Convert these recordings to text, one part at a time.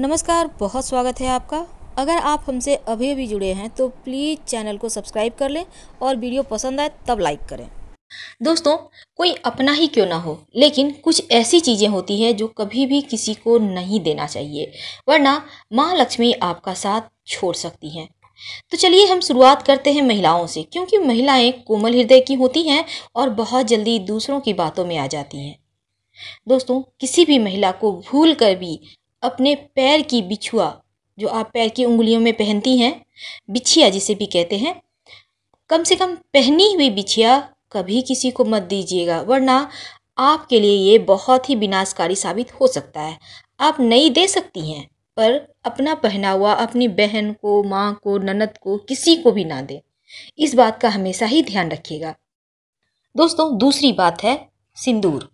नमस्कार बहुत स्वागत है आपका अगर आप हमसे अभी अभी जुड़े हैं तो प्लीज़ चैनल को सब्सक्राइब कर लें और वीडियो पसंद आए तब लाइक करें दोस्तों कोई अपना ही क्यों ना हो लेकिन कुछ ऐसी चीज़ें होती है जो कभी भी किसी को नहीं देना चाहिए वरना माँ लक्ष्मी आपका साथ छोड़ सकती हैं तो चलिए हम शुरुआत करते हैं महिलाओं से क्योंकि महिलाएं कोमल हृदय की होती हैं और बहुत जल्दी दूसरों की बातों में आ जाती हैं दोस्तों किसी भी महिला को भूल कर भी अपने पैर की बिछुआ जो आप पैर की उंगलियों में पहनती हैं बिछिया जिसे भी कहते हैं कम से कम पहनी हुई बिछिया कभी किसी को मत दीजिएगा वरना आपके लिए ये बहुत ही विनाशकारी साबित हो सकता है आप नहीं दे सकती हैं पर अपना पहना हुआ अपनी बहन को माँ को ननद को किसी को भी ना दें इस बात का हमेशा ही ध्यान रखिएगा दोस्तों दूसरी बात है सिंदूर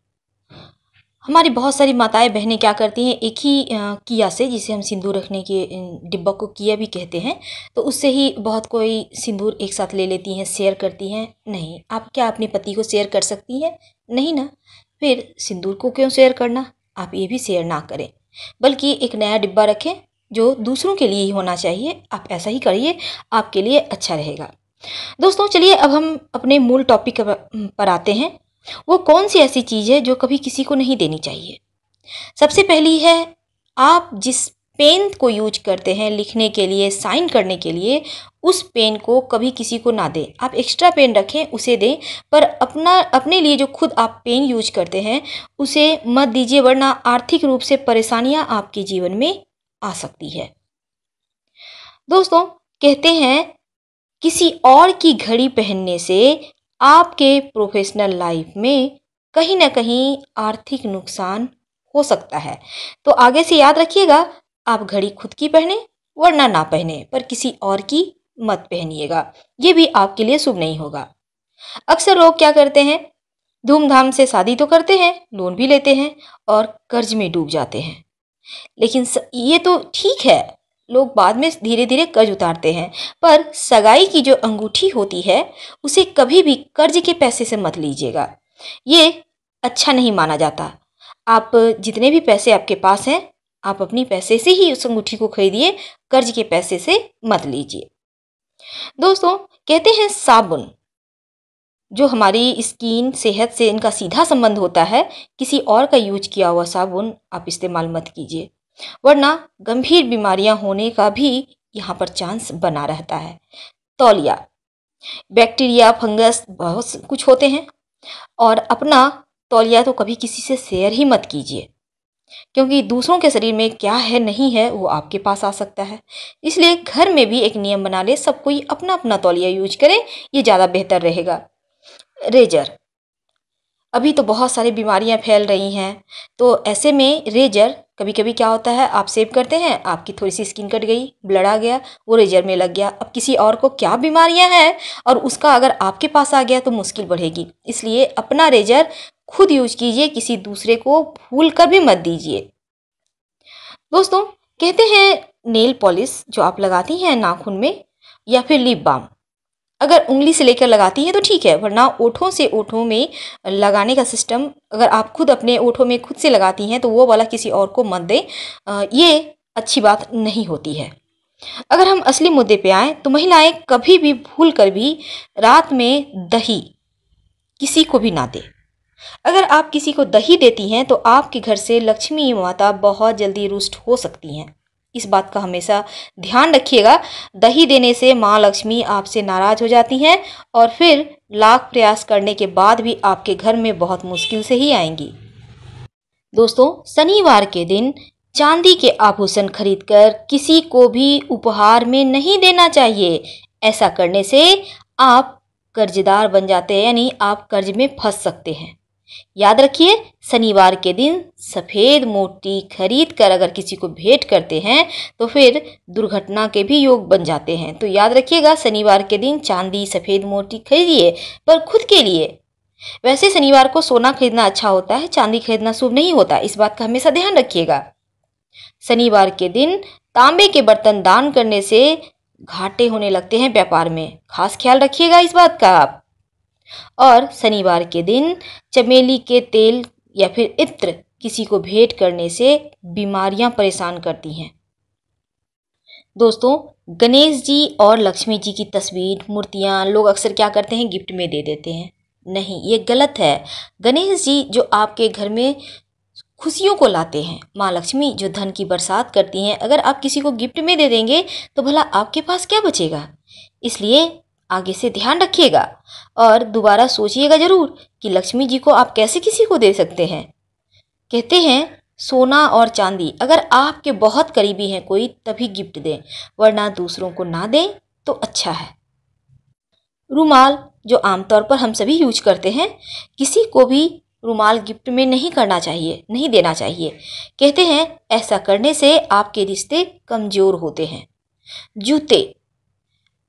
हमारी बहुत सारी माताएं बहनें क्या करती हैं एक ही किया से जिसे हम सिंदूर रखने के डिब्बा को किया भी कहते हैं तो उससे ही बहुत कोई सिंदूर एक साथ ले लेती हैं शेयर करती हैं नहीं आप क्या अपने पति को शेयर कर सकती हैं नहीं ना फिर सिंदूर को क्यों शेयर करना आप ये भी शेयर ना करें बल्कि एक नया डिब्बा रखें जो दूसरों के लिए ही होना चाहिए आप ऐसा ही करिए आपके लिए अच्छा रहेगा दोस्तों चलिए अब हम अपने मूल टॉपिक पर आते हैं वो कौन सी ऐसी चीज़ है जो कभी किसी को नहीं देनी चाहिए सबसे पहली है आप जिस पेन को यूज करते हैं लिखने के लिए साइन करने के लिए उस पेन को कभी किसी को ना दें आप एक्स्ट्रा पेन रखें उसे दें पर अपना अपने लिए जो खुद आप पेन यूज करते हैं उसे मत दीजिए वरना आर्थिक रूप से परेशानियां आपके जीवन में आ सकती है दोस्तों कहते हैं किसी और की घड़ी पहनने से आपके प्रोफेशनल लाइफ में कहीं ना कहीं आर्थिक नुकसान हो सकता है तो आगे से याद रखिएगा आप घड़ी खुद की पहने वरना ना पहने पर किसी और की मत पहनिएगा ये भी आपके लिए शुभ नहीं होगा अक्सर लोग क्या करते हैं धूमधाम से शादी तो करते हैं लोन भी लेते हैं और कर्ज में डूब जाते हैं लेकिन ये तो ठीक है लोग बाद में धीरे धीरे कर्ज उतारते हैं पर सगाई की जो अंगूठी होती है उसे कभी भी कर्ज के पैसे से मत लीजिएगा ये अच्छा नहीं माना जाता आप जितने भी पैसे आपके पास हैं आप अपनी पैसे से ही उस अंगूठी को खरीदिए कर्ज के पैसे से मत लीजिए दोस्तों कहते हैं साबुन जो हमारी स्किन सेहत से इनका सीधा संबंध होता है किसी और का यूज किया हुआ साबुन आप इस्तेमाल मत कीजिए वरना गंभीर बीमारियां होने का भी यहाँ पर चांस बना रहता है तौलिया बैक्टीरिया फंगस बहुत कुछ होते हैं और अपना तौलिया तो कभी किसी से शेयर ही मत कीजिए क्योंकि दूसरों के शरीर में क्या है नहीं है वो आपके पास आ सकता है इसलिए घर में भी एक नियम बना ले सब कोई अपना अपना तौलिया यूज करे ये ज़्यादा बेहतर रहेगा रेजर अभी तो बहुत सारी बीमारियां फैल रही हैं तो ऐसे में रेजर कभी कभी क्या होता है आप सेव करते हैं आपकी थोड़ी सी स्किन कट गई ब्लड आ गया वो रेजर में लग गया अब किसी और को क्या बीमारियां हैं और उसका अगर आपके पास आ गया तो मुश्किल बढ़ेगी इसलिए अपना रेजर खुद यूज कीजिए किसी दूसरे को भूल कर भी मत दीजिए दोस्तों कहते हैं नेल पॉलिश जो आप लगाती हैं नाखून में या फिर लिप बाम अगर उंगली से लेकर लगाती हैं तो ठीक है वरना ओठों से ओठों में लगाने का सिस्टम अगर आप खुद अपने ओठों में खुद से लगाती हैं तो वो वाला किसी और को मत दें ये अच्छी बात नहीं होती है अगर हम असली मुद्दे पे आए तो महिलाएं कभी भी भूल कर भी रात में दही किसी को भी ना दें अगर आप किसी को दही देती हैं तो आपके घर से लक्ष्मी माता बहुत जल्दी रुष्ट हो सकती हैं इस बात का हमेशा ध्यान रखिएगा दही देने से माँ लक्ष्मी आपसे नाराज हो जाती हैं और फिर लाख प्रयास करने के बाद भी आपके घर में बहुत मुश्किल से ही आएंगी दोस्तों शनिवार के दिन चांदी के आभूषण खरीदकर किसी को भी उपहार में नहीं देना चाहिए ऐसा करने से आप कर्जदार बन जाते हैं यानी आप कर्ज में फंस सकते हैं याद रखिए शनिवार के दिन सफ़ेद मोती खरीद कर अगर किसी को भेंट करते हैं तो फिर दुर्घटना के भी योग बन जाते हैं तो याद रखिएगा शनिवार के दिन चांदी सफ़ेद मोती खरीदिए पर खुद के लिए वैसे शनिवार को सोना खरीदना अच्छा होता है चांदी खरीदना शुभ नहीं होता इस बात का हमेशा ध्यान रखिएगा शनिवार के दिन तांबे के बर्तन दान करने से घाटे होने लगते हैं व्यापार में खास ख्याल रखिएगा इस बात का आप और शनिवार के दिन चमेली के तेल या फिर इत्र किसी को भेंट करने से बीमारियां परेशान करती हैं दोस्तों गणेश जी और लक्ष्मी जी की तस्वीर मूर्तियां लोग अक्सर क्या करते हैं गिफ्ट में दे देते हैं नहीं ये गलत है गणेश जी जो आपके घर में खुशियों को लाते हैं माँ लक्ष्मी जो धन की बरसात करती हैं अगर आप किसी को गिफ्ट में दे देंगे तो भला आपके पास क्या बचेगा इसलिए आगे से ध्यान रखिएगा और दोबारा सोचिएगा ज़रूर कि लक्ष्मी जी को आप कैसे किसी को दे सकते हैं कहते हैं सोना और चांदी अगर आपके बहुत करीबी हैं कोई तभी गिफ्ट दें वरना दूसरों को ना दें तो अच्छा है रुमाल जो आमतौर पर हम सभी यूज करते हैं किसी को भी रुमाल गिफ्ट में नहीं करना चाहिए नहीं देना चाहिए कहते हैं ऐसा करने से आपके रिश्ते कमज़ोर होते हैं जूते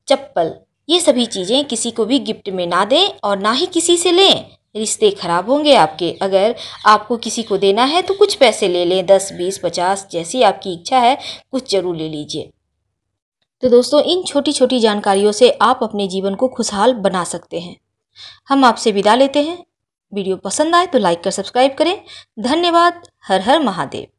चप्पल ये सभी चीज़ें किसी को भी गिफ्ट में ना दें और ना ही किसी से लें रिश्ते ख़राब होंगे आपके अगर आपको किसी को देना है तो कुछ पैसे ले लें दस बीस पचास जैसी आपकी इच्छा है कुछ ज़रूर ले लीजिए तो दोस्तों इन छोटी छोटी जानकारियों से आप अपने जीवन को खुशहाल बना सकते हैं हम आपसे विदा लेते हैं वीडियो पसंद आए तो लाइक कर सब्सक्राइब करें धन्यवाद हर हर महादेव